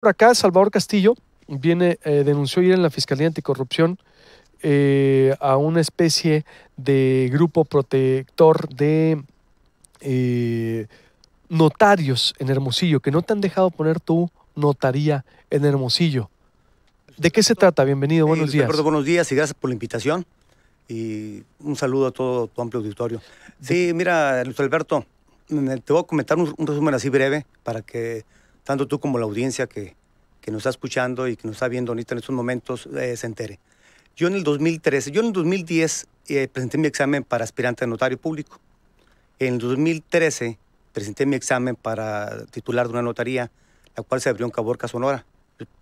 Por acá, Salvador Castillo viene, eh, denunció ir en la Fiscalía Anticorrupción eh, a una especie de grupo protector de eh, notarios en Hermosillo, que no te han dejado poner tu notaría en Hermosillo. ¿De qué se trata? Bienvenido, buenos días. Alberto, buenos días y gracias por la invitación. Y un saludo a todo tu amplio auditorio. Sí, mira, Alberto, mm, te voy a comentar un resumen así breve para que tanto tú como la audiencia que, que nos está escuchando y que nos está viendo ahorita en estos momentos eh, se entere. Yo en el 2013, yo en el 2010 eh, presenté mi examen para aspirante a notario público. En el 2013 presenté mi examen para titular de una notaría, la cual se abrió en Caborca, Sonora.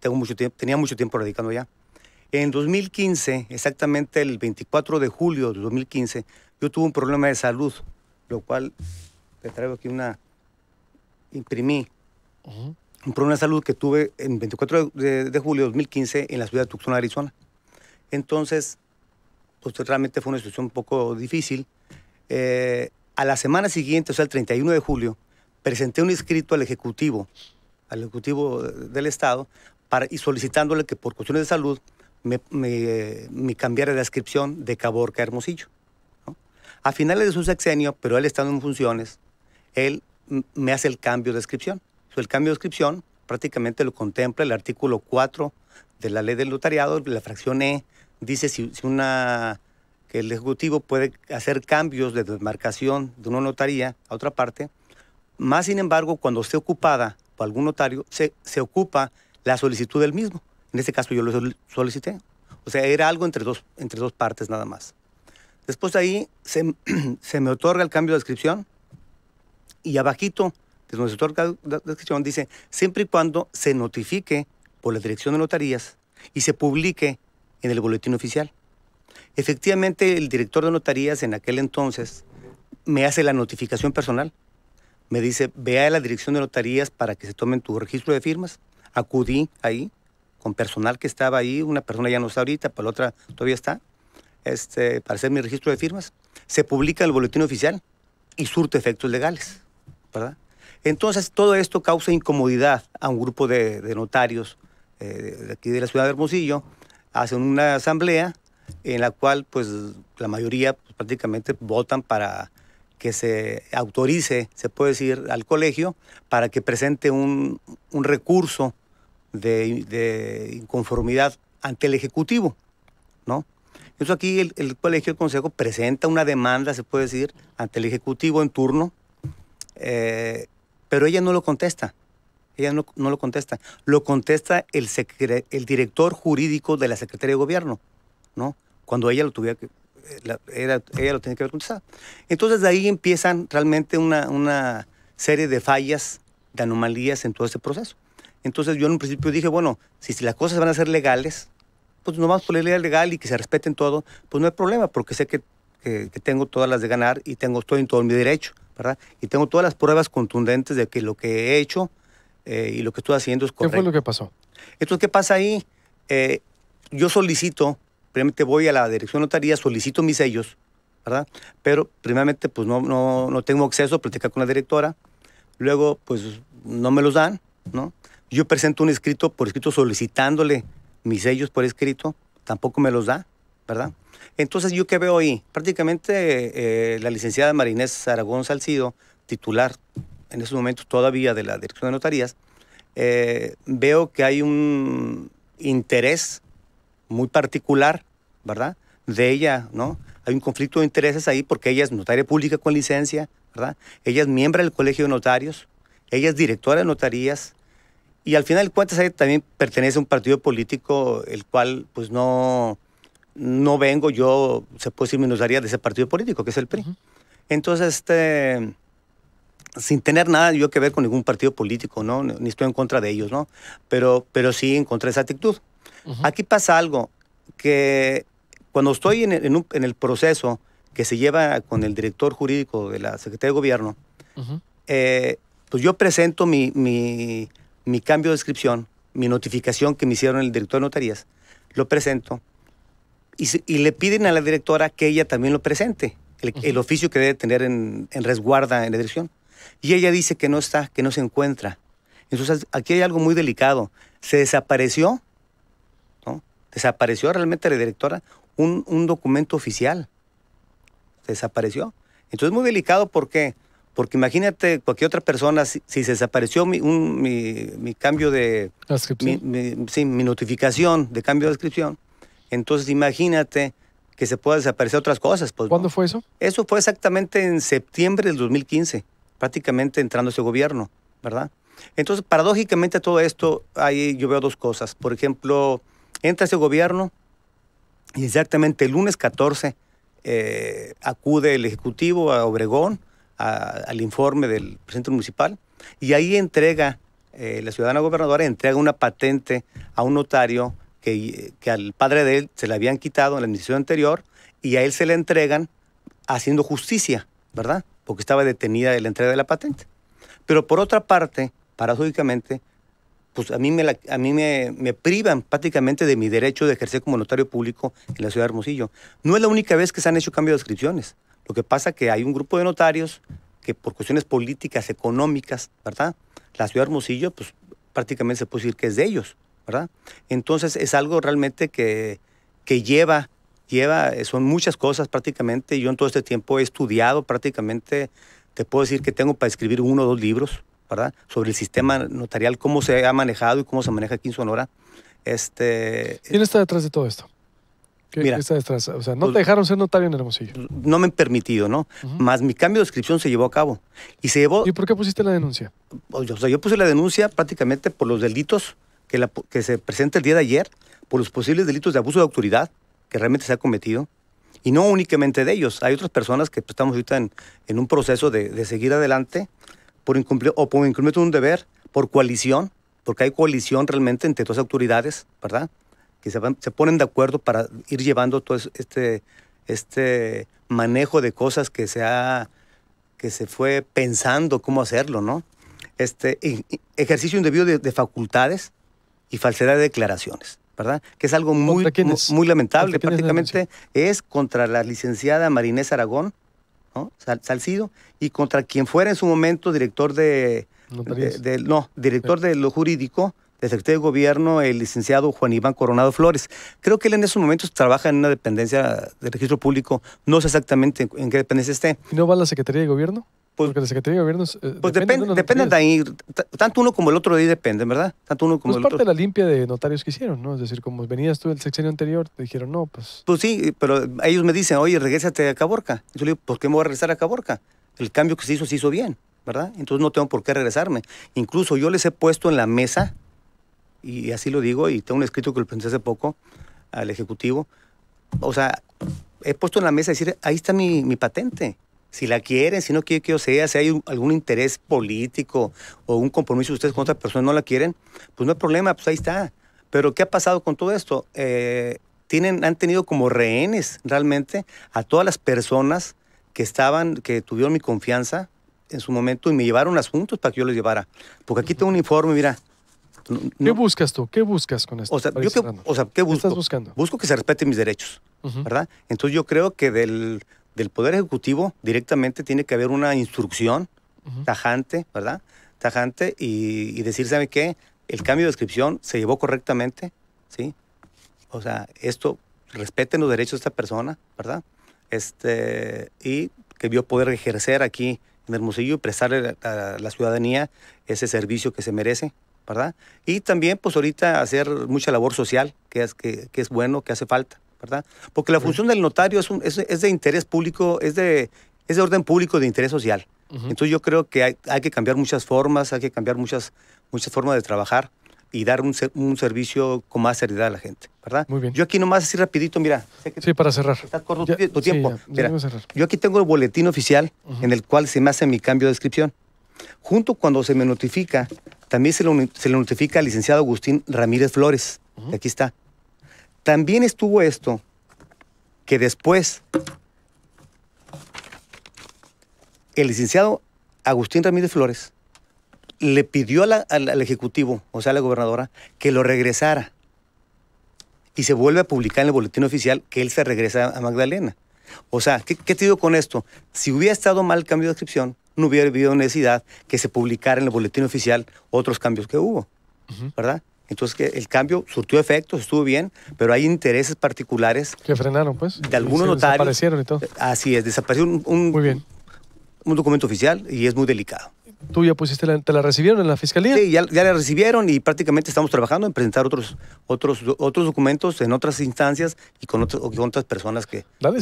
tengo mucho tiempo, tenía mucho tiempo dedicando ya. En 2015, exactamente el 24 de julio de 2015, yo tuve un problema de salud, lo cual te traigo aquí una, imprimí un problema de salud que tuve en 24 de, julio de 2015 en la ciudad de Tucson, Arizona. Entonces, pues, realmente fue una situación un poco difícil. Eh, a la semana siguiente, o sea, el 31 de julio, presenté un escrito al Ejecutivo, al Ejecutivo del Estado, para, y solicitándole que por cuestiones de salud me, cambiara la descripción de Caborca a Hermosillo. A finales de su sexenio, pero él estando en funciones, él me hace el cambio de descripción. El cambio de inscripción prácticamente lo contempla el artículo 4 de la ley del notariado. La fracción E dice si, una que el Ejecutivo puede hacer cambios de demarcación de una notaría a otra parte. Más sin embargo, cuando esté ocupada por algún notario, se, se ocupa la solicitud del mismo. En este caso yo lo solicité. O sea, era algo entre dos, entre dos partes nada más. Después de ahí se, se me otorga el cambio de descripción y abajito de nuestro de dice, siempre y cuando se notifique por la dirección de notarías y se publique en el boletín oficial. Efectivamente, el director de notarías en aquel entonces me hace la notificación personal. Me dice, vea a la dirección de notarías para que se tomen tu registro de firmas. Acudí ahí con personal que estaba ahí. Una persona ya no está ahorita, pero la otra todavía está. Este, para hacer mi registro de firmas. Se publica el boletín oficial y surte efectos legales, ¿verdad? Entonces, todo esto causa incomodidad a un grupo de, notarios eh, de aquí de la ciudad de Hermosillo. Hacen una asamblea en la cual, pues, la mayoría pues, prácticamente votan para que se autorice, se puede decir, al colegio para que presente un, recurso de, inconformidad ante el Ejecutivo, ¿no? Eso aquí el, colegio, el consejo, presenta una demanda, se puede decir, ante el Ejecutivo en turno, eh, pero ella no lo contesta. Ella no, lo contesta. Lo contesta el, el director jurídico de la Secretaría de Gobierno, ¿no? Cuando ella lo tuviera que, eh, era, ella lo tenía que haber contestado. Entonces de ahí empiezan realmente una, serie de fallas, de anomalías en todo ese proceso. Entonces yo en un principio dije, bueno, si, si las cosas van a ser legales, pues vamos por la ley legal y que se respeten todo, pues no hay problema, porque sé que, tengo todas las de ganar y tengo, estoy en todo mi derecho. Y tengo todas las pruebas contundentes de que lo que he hecho eh, y lo que estoy haciendo es correcto. ¿Qué fue lo que pasó? Entonces, ¿qué pasa ahí? Eh, yo solicito, primeramente voy a la dirección notaría, solicito mis sellos, ¿verdad? Pero primeramente, pues no, no, tengo acceso a platicar con la directora. Luego, pues no me los dan, ¿no? Yo presento un escrito por escrito solicitándole mis sellos por escrito, tampoco me los da. ¿verdad? Entonces, ¿yo qué veo ahí? Prácticamente eh, la licenciada Marinés Aragón Salcido, titular en ese momento todavía de la Dirección de Notarías, eh, veo que hay un interés muy particular, ¿verdad? De ella, ¿no? Hay un conflicto de intereses ahí porque ella es notaria pública con licencia, ¿verdad? Ella es miembro del Colegio de Notarios, ella es directora de notarías y al final de cuentas también pertenece a un partido político el cual pues no, no vengo yo, se puede decir, notaría de ese partido político, que es el PRI. Entonces, este, sin tener nada yo que ver con ningún partido político, ¿no? Ni estoy en contra de ellos, ¿no? Pero, pero sí en contra de esa actitud. Aquí pasa algo que cuando estoy en, en, el proceso que se lleva con el director jurídico de la Secretaría de Gobierno, eh, pues yo presento mi, mi, mi, cambio de descripción, mi notificación que me hicieron el director de notarías, lo presento y, le piden a la directora que ella también lo presente, el, oficio que debe tener en, resguarda en la dirección. Y ella dice que no está, que no se encuentra. Entonces aquí hay algo muy delicado. Se desapareció, ¿no? Desapareció realmente la directora un, un documento oficial. Se desapareció. Entonces muy delicado ¿por qué? Porque imagínate, cualquier otra persona, si, se desapareció mi, mi, cambio de... Mi, sí, mi notificación de cambio de descripción, entonces imagínate que se puedan desaparecer otras cosas. Pues, ¿Cuándo fue eso? Eso fue exactamente en septiembre del 2015, prácticamente entrando ese gobierno, ¿verdad? Entonces, paradójicamente todo esto, ahí yo veo dos cosas. Por ejemplo, entra ese gobierno y exactamente el lunes 14 eh, acude el Ejecutivo a Obregón al informe del presidente municipal y ahí entrega, eh, la ciudadana gobernadora entrega una patente a un notario que, al padre de él se le habían quitado en la administración anterior y a él se le entregan haciendo justicia, ¿verdad? Porque estaba detenida de la entrega de la patente. Pero por otra parte, paradójicamente, pues a mí, me, a mí me, me, privan prácticamente de mi derecho de ejercer como notario público en la ciudad de Hermosillo. No es la única vez que se han hecho cambios de inscripciones. Lo que pasa es que hay un grupo de notarios que por cuestiones políticas, económicas, ¿verdad? La ciudad de Hermosillo, pues prácticamente se puede decir que es de ellos. ¿verdad? Entonces es algo realmente que, que lleva, lleva, eh, son muchas cosas prácticamente. Yo en todo este tiempo he estudiado prácticamente, te puedo decir que tengo para escribir uno o dos libros, ¿verdad? Sobre el sistema notarial, cómo se ha manejado y cómo se maneja aquí en Sonora. Este, ¿Quién está detrás de todo esto? ¿Qué, está detrás? O sea, no pues te dejaron ser notario en Hermosillo. Pues, no me han permitido, ¿no? Más mi cambio de inscripción se llevó a cabo. Y se llevó... ¿Y por qué pusiste la denuncia? O sea, yo puse la denuncia prácticamente por los delitos que, se presenta el día de ayer por los posibles delitos de abuso de autoridad que realmente se ha cometido. Y no únicamente de ellos, hay otras personas que pues, estamos ahorita en, en un proceso de, de, seguir adelante por o por incumplimiento de un deber, por coalición, porque hay coalición realmente entre dos autoridades, ¿verdad? Que se, van, se ponen de acuerdo para ir llevando todo este, este manejo de cosas que se ha, que se fue pensando cómo hacerlo, ¿no? Este e, e, ejercicio indebido de facultades y falsedad de declaraciones, ¿verdad? Que es algo muy, lamentable, prácticamente es contra la licenciada Marinés Aragón, ¿no? Salcido, y contra quien fuera en su momento director de... no, director de lo jurídico, del secretario de Gobierno, el licenciado Juan Iván Coronado Flores. Creo que él en esos momentos trabaja en una dependencia de registro público, no sé exactamente en qué dependencia esté. no va a la Secretaría de Gobierno? Pues, Porque la Secretaría de Gobierno. Eh, pues depende, de ahí. Tanto uno como el otro de ahí dependen, ¿verdad? Tanto uno como pues es parte de la limpia de notarios que hicieron, ¿no? Es decir, como venías tú el sexenio anterior, te dijeron, no, pues. Pues sí, pero ellos me dicen, oye, regrésate a Caborca. yo le digo, ¿por qué me voy a regresar a Caborca? El cambio que se hizo, se hizo bien, ¿verdad? Entonces no tengo por qué regresarme. Incluso yo les he puesto en la mesa, y así lo digo, y tengo un escrito que lo pensé hace poco al Ejecutivo. O sea, he puesto en la mesa decir, ahí está mi, mi patente si la quieren, si no quieren que yo sea, si hay algún interés político o un compromiso de ustedes con otra persona no la quieren, pues no hay problema, pues ahí está. Pero ¿qué ha pasado con todo esto? Eh, tienen, han tenido como rehenes realmente a todas las personas que estaban, que tuvieron mi confianza en su momento y me llevaron asuntos para que yo los llevara. Porque aquí tengo un informe, mira. ¿Qué buscas tú? ¿Qué buscas con esto? O sea, ¿qué buscas? buscando? Busco que se respeten mis derechos, ¿verdad? Entonces yo creo que del del Poder Ejecutivo directamente tiene que haber una instrucción tajante, ¿verdad? Tajante y, decir, ¿sabe qué? El cambio de descripción se llevó correctamente, ¿sí? O sea, esto, respeten los derechos de esta persona, ¿verdad? Este, y que vio poder ejercer aquí en Hermosillo y prestarle a, la ciudadanía ese servicio que se merece, ¿verdad? Y también, pues ahorita hacer mucha labor social, que es, que es bueno, que hace falta. Porque la función del notario es, es, de interés público, es de, orden público, de interés social. Entonces yo creo que hay, que cambiar muchas formas, hay que cambiar muchas, formas de trabajar y dar un, servicio con más seriedad a la gente, ¿verdad? Muy bien. Yo aquí nomás así rapidito, mira. sí, para cerrar. Está corto tu tiempo. Yo aquí tengo el boletín oficial en el cual se me hace mi cambio de descripción. Junto cuando se me notifica, también se, lo, le notifica al licenciado Agustín Ramírez Flores. aquí está. También estuvo esto, que después el licenciado Agustín Ramírez Flores le pidió al Ejecutivo, o sea, a la gobernadora, que lo regresara. Y se vuelve a publicar en el boletín oficial que él se regresa a Magdalena. O sea, ¿qué, te digo con esto? Si hubiera estado mal el cambio de descripción, no hubiera habido necesidad que se publicara en el boletín oficial otros cambios que hubo, ¿verdad? Entonces que el cambio surtió efectos, estuvo bien, pero hay intereses particulares. Que frenaron, pues. De algunos Desaparecieron y todo. Así es, desapareció un documento oficial y es muy delicado tú ya pusiste, la, ¿te la recibieron en la fiscalía? Sí, ya, la recibieron y prácticamente estamos trabajando en presentar otros, otros, otros documentos en otras instancias y con, con otras personas que... Dale,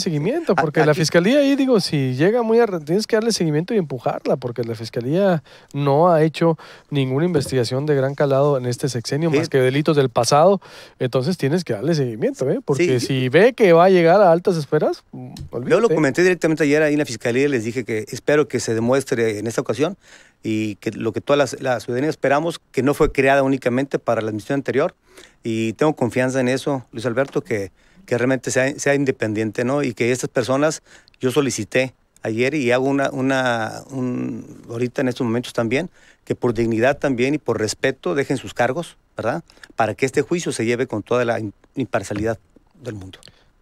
seguimiento, porque la fiscalía ahí, digo, si llega muy... A, tienes que darle seguimiento y empujarla, porque la fiscalía no ha hecho ninguna investigación de gran calado en este sexenio, más que delitos del pasado, entonces tienes que darle seguimiento, ¿eh? porque si ve que va a llegar a altas esperas, mm, Yo lo comenté directamente ayer ahí en la fiscalía y les dije que espero que se demuestre en esta ocasión y que lo que todas la, la, ciudadanía esperamos, que no fue creada únicamente para la administración anterior. Y tengo confianza en eso, Luis Alberto, que, que realmente sea, independiente, ¿no? Y que estas personas, yo solicité ayer y hago una, una ahorita en estos momentos también, que por dignidad también y por respeto dejen sus cargos, ¿verdad? Para que este juicio se lleve con toda la imparcialidad del mundo.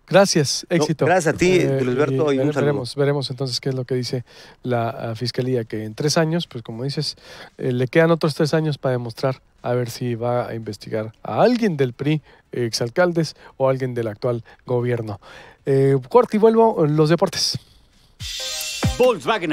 Gracias, éxito. gracias a ti, eh, Luis Gilberto, y, veremos, Veremos entonces qué es lo que dice la Fiscalía, que en tres años, pues como dices, eh, le quedan otros tres años para demostrar a ver si va a investigar a alguien del PRI, exalcaldes, o alguien del actual gobierno. Eh, y vuelvo los deportes. Volkswagen.